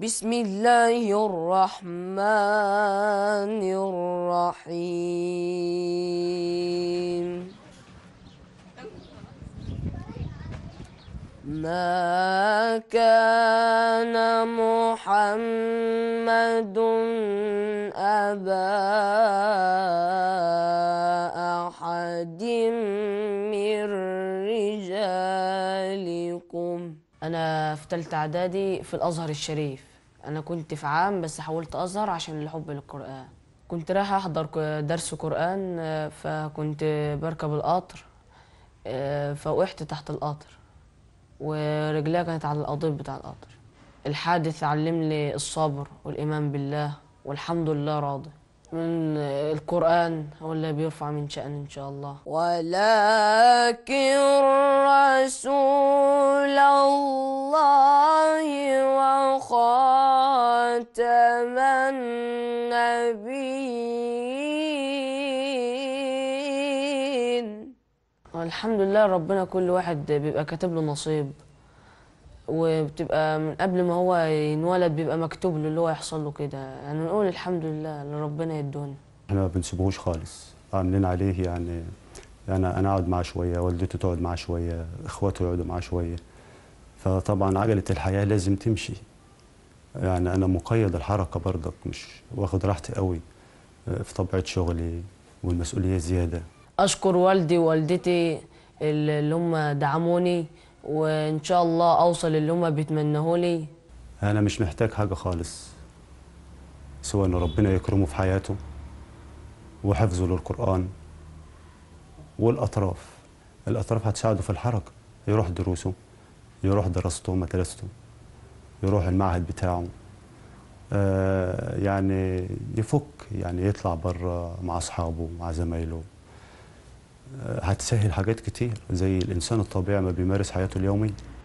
بسم الله الرحمن الرحيم ما كان محمد أبا أحد من رجالكم أنا في تالتة إعدادي في الأزهر الشريف انا كنت في عام بس حاولت ازهر عشان الحب للقران كنت رايح احضر درس قران آه، فكنت بركب القطر آه، فوقعت تحت القطر ورجليا كانت على القضيب بتاع القطر الحادث علم لي الصبر والايمان بالله والحمد لله راضي من القرآن هو اللي بيرفع من شأن إن شاء الله ولكن الرسول النبيين الحمد لله ربنا كل واحد بيبقى كاتب له نصيب وبتبقى من قبل ما هو ينولد بيبقى مكتوب له اللي هو يحصل له كده يعني نقول الحمد لله اللي ربنا يدوني احنا ما بنسيبوش خالص عاملين عليه يعني انا انا اقعد معاه شويه والدته تقعد معاه شويه اخواته يقعدوا معاه شويه فطبعا عجله الحياه لازم تمشي يعني انا مقيد الحركه برضك مش واخد راحتي قوي آه، في طبيعه شغلي والمسؤوليه زياده اشكر والدي ووالدتي اللي هم دعموني وان شاء الله اوصل اللي هم بيتمنوه لي انا مش محتاج حاجه خالص سوى ان ربنا يكرمه في حياته وحفظه للقران والاطراف الاطراف هتساعده في الحركه يروح دروسه يروح دراسته مدرسته يروح المعهد بتاعه آه، يعني يفك يعني يطلع بره مع اصحابه مع زمايله آه، هتسهل حاجات كتير زي الانسان الطبيعي ما بيمارس حياته اليوميه